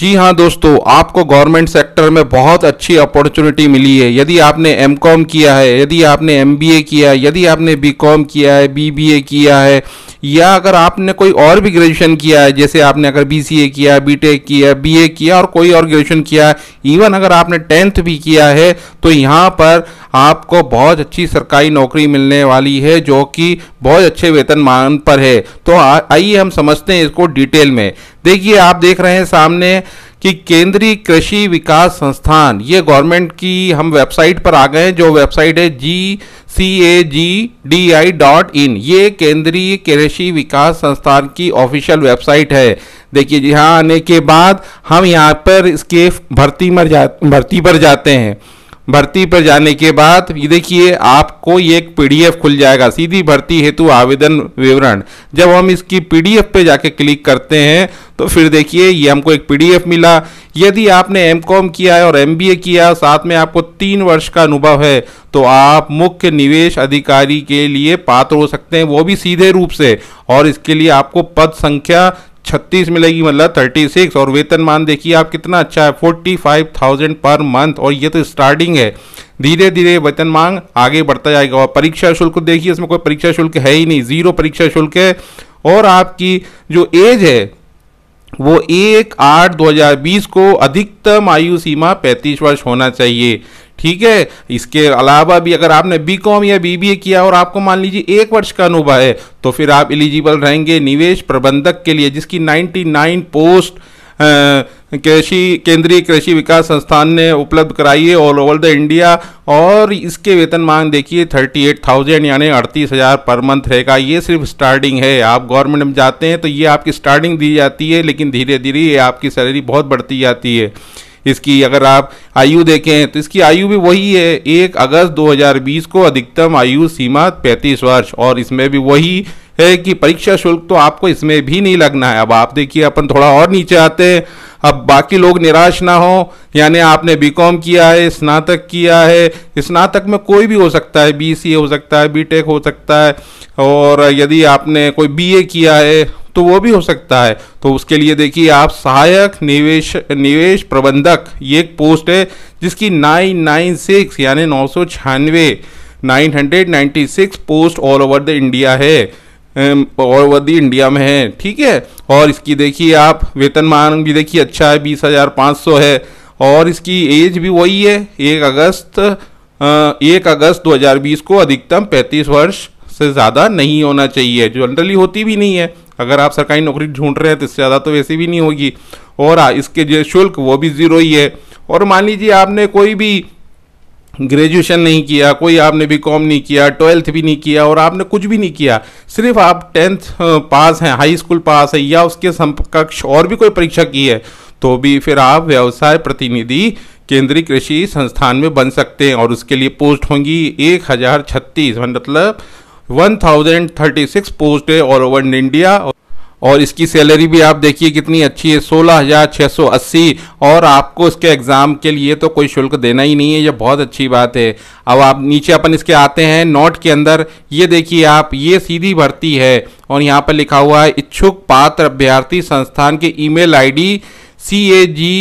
जी हाँ दोस्तों आपको गवर्नमेंट सेक्टर में बहुत अच्छी अपॉर्चुनिटी मिली है यदि आपने एम कॉम किया है यदि आपने एम बी ए किया है यदि आपने बी कॉम किया है बी बी ए किया है या अगर आपने कोई और भी ग्रेजुएशन किया है जैसे आपने अगर बी सी ए किया बी टेक किया बी ए किया और कोई और ग्रेजुएशन किया है इवन अगर आपने टेंथ भी किया है तो यहाँ पर आपको बहुत अच्छी सरकारी नौकरी मिलने वाली है जो कि बहुत अच्छे वेतन मान पर है तो आइए हम समझते हैं इसको डिटेल में देखिए आप देख रहे हैं सामने कि केंद्रीय कृषि विकास संस्थान ये गवर्नमेंट की हम वेबसाइट पर आ गए हैं जो वेबसाइट है जी सी A G D I dot इन ये केंद्रीय कृषि विकास संस्थान की ऑफिशियल वेबसाइट है देखिए यहाँ आने के बाद हम यहाँ पर इसके भर्ती मर जा भर्ती पर जाते हैं भर्ती पर जाने के बाद ये देखिए आपको ये एक पीडीएफ खुल जाएगा सीधी भर्ती हेतु आवेदन विवरण जब हम इसकी पीडीएफ पे जाके क्लिक करते हैं तो फिर देखिए ये हमको एक पीडीएफ मिला यदि आपने एम कॉम किया है और एम बी ए किया साथ में आपको तीन वर्ष का अनुभव है तो आप मुख्य निवेश अधिकारी के लिए पात्र हो सकते हैं वो भी सीधे रूप से और इसके लिए आपको पद संख्या छत्तीस मिलेगी मतलब थर्टी सिक्स और मान देखिए आप कितना अच्छा है forty five thousand per month और ये तो स्टार्टिंग है धीरे धीरे वेतन मांग आगे बढ़ता जाएगा और परीक्षा शुल्क देखिए इसमें कोई परीक्षा शुल्क है ही नहीं जीरो परीक्षा शुल्क है और आपकी जो एज है वो एक आठ दो हजार बीस को अधिकतम आयु सीमा पैंतीस वर्ष होना चाहिए ठीक है इसके अलावा भी अगर आपने बी कॉम या बी बी ए किया और आपको मान लीजिए एक वर्ष का अनुभव है तो फिर आप एलिजिबल रहेंगे निवेश प्रबंधक के लिए जिसकी 99 पोस्ट कृषि केंद्रीय कृषि विकास संस्थान ने उपलब्ध कराई है ऑल ओवर द इंडिया और इसके वेतन मांग देखिए थर्टी एट थाउजेंड यानी अड़तीस हज़ार पर मंथ रहेगा ये सिर्फ स्टार्टिंग है आप गवर्नमेंट में जाते हैं तो ये आपकी स्टार्टिंग दी जाती है लेकिन धीरे धीरे ये आपकी सैलरी बहुत बढ़ती जाती है इसकी अगर आप आयु देखें तो इसकी आयु भी वही है एक अगस्त 2020 को अधिकतम आयु सीमा 35 वर्ष और इसमें भी वही है कि परीक्षा शुल्क तो आपको इसमें भी नहीं लगना है अब आप देखिए अपन थोड़ा और नीचे आते हैं अब बाकी लोग निराश ना हो यानी आपने बीकॉम किया है स्नातक किया है स्नातक में कोई भी हो सकता है बीसीए हो सकता है बीटेक हो सकता है और यदि आपने कोई बीए किया है तो वो भी हो सकता है तो उसके लिए देखिए आप सहायक निवेश निवेश प्रबंधक ये एक पोस्ट है जिसकी नाइन नाइन सिक्स यानी नौ सौ छियानवे nine hundred ninety six post all over the India है दी इंडिया में है ठीक है और इसकी देखिए आप वेतन मान भी देखिए अच्छा है बीस हज़ार पाँच सौ है और इसकी एज भी वही है एक अगस्त एक अगस्त 2020 को अधिकतम 35 वर्ष से ज़्यादा नहीं होना चाहिए जनरली होती भी नहीं है अगर आप सरकारी नौकरी ढूंढ रहे हैं तो इससे ज़्यादा तो वैसी भी नहीं होगी और इसके जो शुल्क वो भी ज़ीरो ही है और मान लीजिए आपने कोई भी ग्रेजुएशन नहीं किया कोई आपने बी कॉम नहीं किया ट्वेल्थ भी नहीं किया और आपने कुछ भी नहीं किया सिर्फ आप टेंथ पास हैं हाई स्कूल पास है या उसके समकक्ष और भी कोई परीक्षा की है तो भी फिर आप व्यवसाय प्रतिनिधि केंद्रीय कृषि संस्थान में बन सकते हैं और उसके लिए पोस्ट होंगी एक हज़ार छत्तीस मतलब one thousand thirty six post है ऑल ओवर इंडिया और इसकी सैलरी भी आप देखिए कितनी अच्छी है सोलह हज़ार छः सौ अस्सी और आपको इसके एग्ज़ाम के लिए तो कोई शुल्क देना ही नहीं है यह बहुत अच्छी बात है अब आप नीचे अपन इसके आते हैं नोट के अंदर ये देखिए आप ये सीधी भर्ती है और यहाँ पर लिखा हुआ है इच्छुक पात्र अभ्यर्थी संस्थान के email ID C A G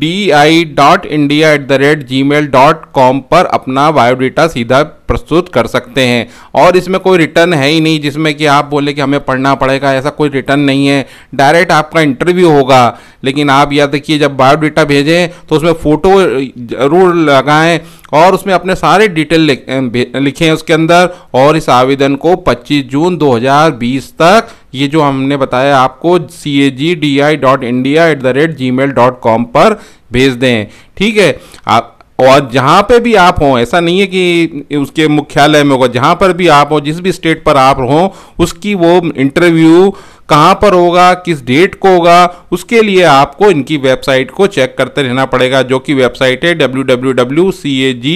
D I dot India at the rate Gmail dot com पर अपना बायोडाटा सीधा प्रस्तुत कर सकते हैं और इसमें कोई रिटर्न है ही नहीं जिसमें कि आप बोले कि हमें पढ़ना पड़ेगा ऐसा कोई रिटर्न नहीं है डायरेक्ट आपका इंटरव्यू होगा लेकिन आप याद रखिए जब बायोडाटा भेजें तो उसमें फ़ोटो ज़रूर लगाएं और उसमें अपने सारे डिटेल लिखें उसके अंदर और इस आवेदन को 25 जून 2020 तक ये जो हमने बताया आपको C A G D I dot India at the rate Gmail dot com पर भेज दें ठीक है आप और जहाँ पे भी आप हों ऐसा नहीं है कि उसके मुख्यालय में होगा जहाँ पर भी आप हों जिस भी स्टेट पर आप हों उसकी वो इंटरव्यू कहाँ पर होगा किस डेट को होगा उसके लिए आपको इनकी वेबसाइट को चेक करते रहना पड़ेगा जो कि वेबसाइट है W W W C A G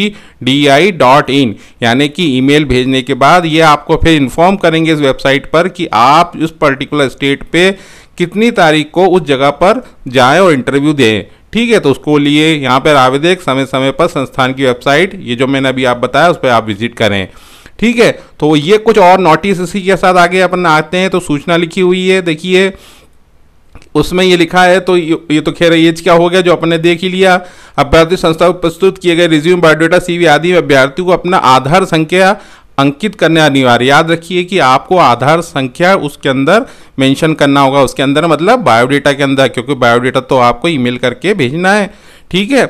D I dot in यानी कि ईमेल भेजने के बाद ये आपको फिर इन्फॉर्म करेंगे इस वेबसाइट पर कि आप उस पर्टिकुलर स्टेट पे कितनी तारीख को उस जगह पर जाएं और इंटरव्यू दें ठीक है तो उसको लिए यहाँ पर आवेदक समय समय पर संस्थान की वेबसाइट ये जो मैंने अभी आप बताया उस पर आप विजिट करें ठीक है तो ये कुछ और नोटिस इसी के साथ आगे अपन आते हैं तो सूचना लिखी हुई है देखिए उसमें ये लिखा है तो ये तो खैर ये क्या हो गया जो अपने देख ही लिया अभ्यर्थी संस्था को प्रस्तुत किए गए रिज्यूम बायोडाटा सी आदि में अभ्यर्थी को अपना आधार संख्या अंकित करने अनिवार्य याद रखिए कि आपको आधार संख्या उसके अंदर मेंशन करना होगा उसके अंदर मतलब बायोडेटा के अंदर क्योंकि बायोडेटा तो आपको ईमेल करके भेजना है ठीक है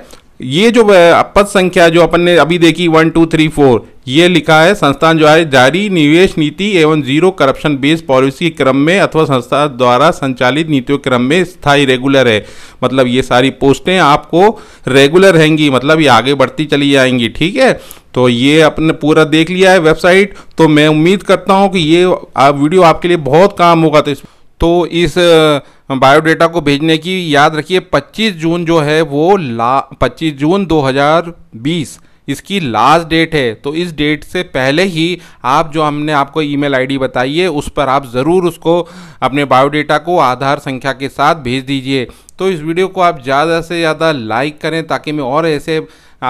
ये जो पद संख्या जो अपन ने अभी देखी वन टू थ्री फोर ये लिखा है संस्थान जो है जारी निवेश नीति एवं जीरो करप्शन बेस्ड पॉलिसी क्रम में अथवा संस्था द्वारा संचालित नीतियों के क्रम में स्थायी रेगुलर है मतलब ये सारी पोस्टें आपको रेगुलर रहेंगी मतलब ये आगे बढ़ती चली जाएंगी ठीक है तो ये अपने पूरा देख लिया है वेबसाइट तो मैं उम्मीद करता हूँ कि ये आप वीडियो आपके लिए बहुत काम होगा तो इस तो इस बायोडेटा को भेजने की याद रखिए 25 जून जो है वो ला 25 जून 2020 इसकी लास्ट डेट है तो इस डेट से पहले ही आप जो हमने आपको ईमेल आईडी बताई है उस पर आप ज़रूर उसको अपने बायोडाटा को आधार संख्या के साथ भेज दीजिए तो इस वीडियो को आप ज़्यादा से ज़्यादा लाइक करें ताकि मैं और ऐसे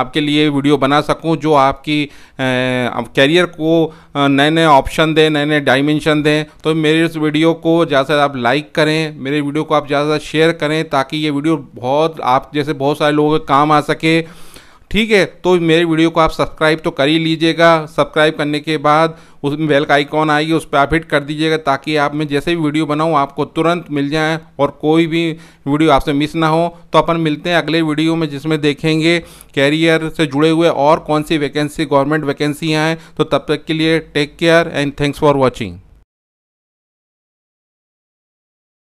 आपके लिए वीडियो बना सकूं जो आपकी कैरियर को नए नए ऑप्शन दें नए नए डायमेंशन दें तो मेरे इस वीडियो को ज़्यादा से आप लाइक करें मेरे वीडियो को आप ज़्यादा से शेयर करें ताकि ये वीडियो बहुत आप जैसे बहुत सारे लोगों के काम आ सके ठीक है तो मेरे वीडियो को आप सब्सक्राइब तो कर ही लीजिएगा सब्सक्राइब करने के बाद उसमें बेल का आइकॉन आएगी उस पर आप हिट कर दीजिएगा ताकि आप मैं जैसे भी वीडियो बनाऊँ आपको तुरंत मिल जाए और कोई भी वीडियो आपसे मिस ना हो तो अपन मिलते हैं अगले वीडियो में जिसमें देखेंगे कैरियर से जुड़े हुए और कौन सी वैकेंसी गवर्नमेंट वैकेंसियाँ हैं तो तब तक के लिए take care and thanks for watching